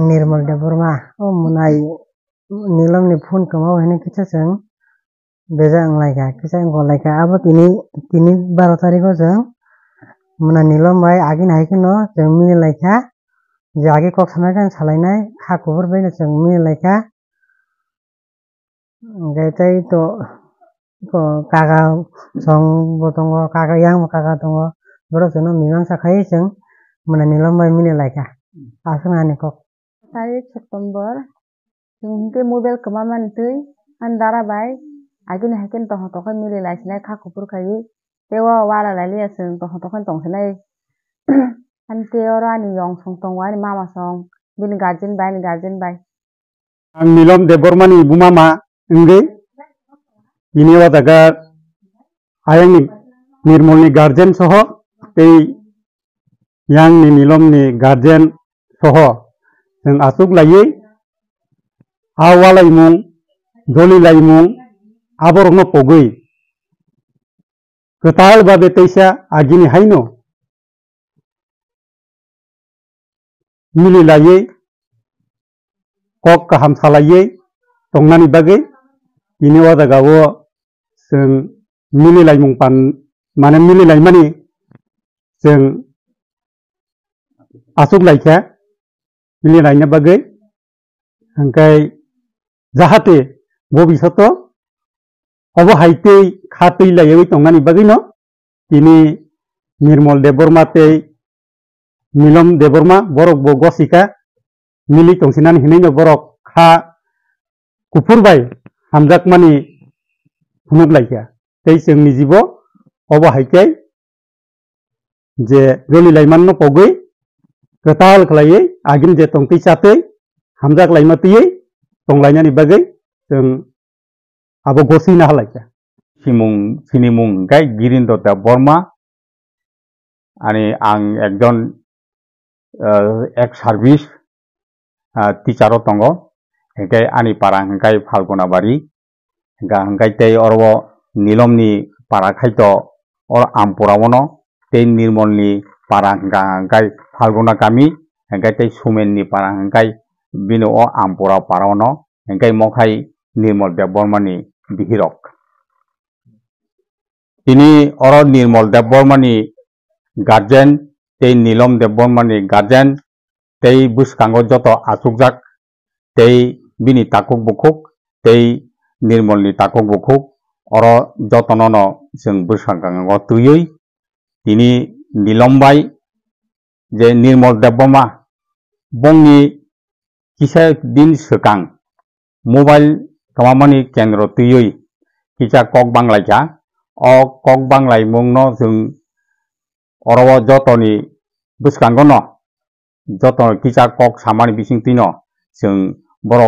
निर्मल देवर्मा मुनाई नीलम ने फोन कमाओ है किसा संग বেজা আংলাইকা কিসা গলাইকা আবার তিনি তিনি বারো তারিখ जों मुना नीलम भाई आगे नाइके न जों मिलाइका যে আগে কখনো গান চালাইনাই খাকুর বাইনা जों मिलाइका গাইতাই তো কাকা সং বতঙ্গ কাকা ইয়াং কাকা দঙ্গ বড় জন মীমাংসা খাই जों मुना नीलम भाई मिलाइका আসুন আনি কক sai september tungte mobile kama man tui an dara bai agin hakin to hoto kan mili lai sinai kha khupur khai te wa wala lai le sin to hoto kan tong sinai an te ora ni yong song tong wa ni mama song bin garden bai ni garden bai an nilam de bormani bu mama inge ini wa daga ayani nirmol ni garden soho te yang ni nilam ni garden soho sen asuk laye awala imong joli la abor ngo pogoi ketal babe teisha agini haino mili laye kok kaham salaye tongani bage ini wada gawo sen mili la pan mana mili la imani sen asuk laye kaya मिलिनायनि बागै ओमफ्राय जाहाथे भबिष्यतआव অবহাইতে খাতেই লাগে ওই টঙ্গানি বাগিন তিনি নির্মল দেববর্মাতে নীলম দেববর্মা বরক ব গসিকা মিলি টংসিনান হিনাইন বরক খা কুফুরবাই হামজাকমানি ফুনুক লাইকা তেই जोंनि জীব অবহাইকাই যে জলি লাইমান পগৈ कताल खलायै आगिन যে তংকি साथै हामजा खलायमातियै तंलायनानि बागै जों आब' गसिना हालायखा सिमुं सिनि मुं गाय गिरिन्द्र देव बर्मा आरो आं একজন এক সার্ভিস টিচারও তঙ্গ হেঁকাই আনি পারা হেঁকাই ফাল্গুনা বাড়ি হেঁকা হেঁকাইতেই অরব নীলমনি পারা খাইত অর আমপুরাবন তেই নির্মলনি পাড়া হেঁকা হেঁকাই halguna kami hengkai tei sumen ni para hengkai bino o ampora parono hengkai mokhai nirmol dev bormani bihirok তিনি অর নির্মল দেববর্মানি গার্জেন তেই নীলম দেববর্মানি গার্জেন তেই বুসকাঙ্গ যত আসুকজাক তেই বিনি তাকুক বুকুক তেই নির্মলনি তাকুক বুকুক অর যতনন जों বুসকাঙ্গ তুইই তিনি নীলমবাই যে নির্মল দেববর্মা বংনি কিসা দিন সকাং মোবাইল তমামানি কেন্দ্র তুই কিসা কক বাংলায় যা অ কক বাংলায় মংন যোন অরব যতনি বুসকাঙ্গন যতন কিসা কক সামানি বিসিং তুইন যোন বড়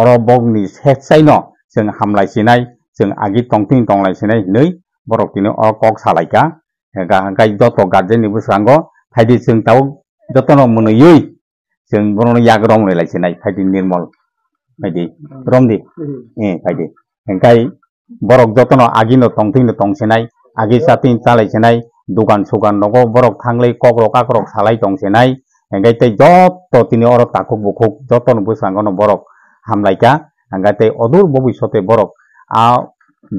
অরবগনি সেচাইন जों हामलायसिनाय जों आगि टंटिं टंलायसिनाय नै बरक दिनो अ कक सालायका गाय दत गार्जेननि बुसांग जों दाउ जतन मोनैयै जों बननो याग रमलायलायसोनाय फाइदि निर्मल फाइदि रमदि ए फाइदि ओंखाय बरक जतन आगिनो टंथिनो टंसेनाय आगि साथिं चालायसेनाय দোকান সোকান নগ বরক থাংলাই কগ্র কাকরক সালাই টংসে নাই এঙ্গাইতে যত তিনি অর তাকুক বুকুক যতন বৈসাঙ্গন বরক হামলাইকা এঙ্গাইতে অদূর ভবিষ্যতে বরক আ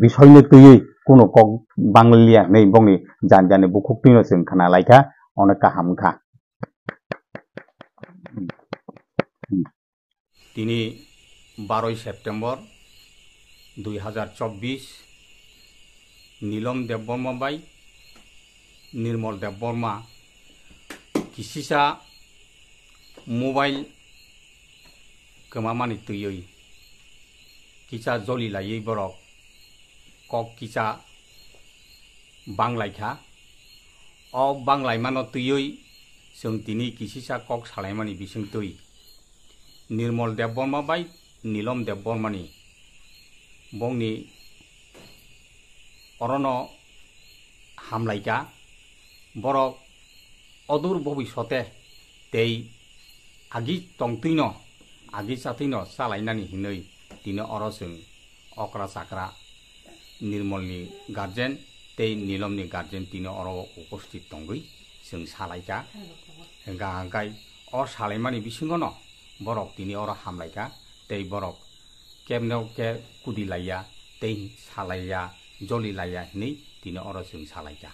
বিষয় তুই কোনো কক বাংলিয়া নেই বংলি জান জানে বুকুক তিনসিং খানা লাইকা 오늘까 함가. তিনি বারোই সেপ্টেম্বর দুই হাজার চব্বিশ নীলম দেববর্মা বাই নির্মল দেববর্মা কিসিসা মোবাইল खोमामानि दैयै किचा जलि लायै बरक कक किचा बांलायखा अ बांलायमानो तैयै जों दिनै किसिसा कक सालायमानि बिसोंतै निर्मल देबबर्मा बाय नीलम देबबर्मानि बंनि अरन हामलायगा बरक অদূর ভবিষ্যতে তেই আগি টংতৈন আগি সাথৈন সালাইনানি হিনৈ দিন অরসং অকরা সাকরা নির্মলনি গার্জেন তৈ নিলমনি গার্জেন তিনি অর উপস্থিত দঙ্গই जों सालायगा गागाय अ सालायमानि बिसिङाव न बरक दिनै अर हामलायगा दै बरक केबनाव के कुदिलाया दै सालाया जलिलाया नै दिनै अर जों सालायगा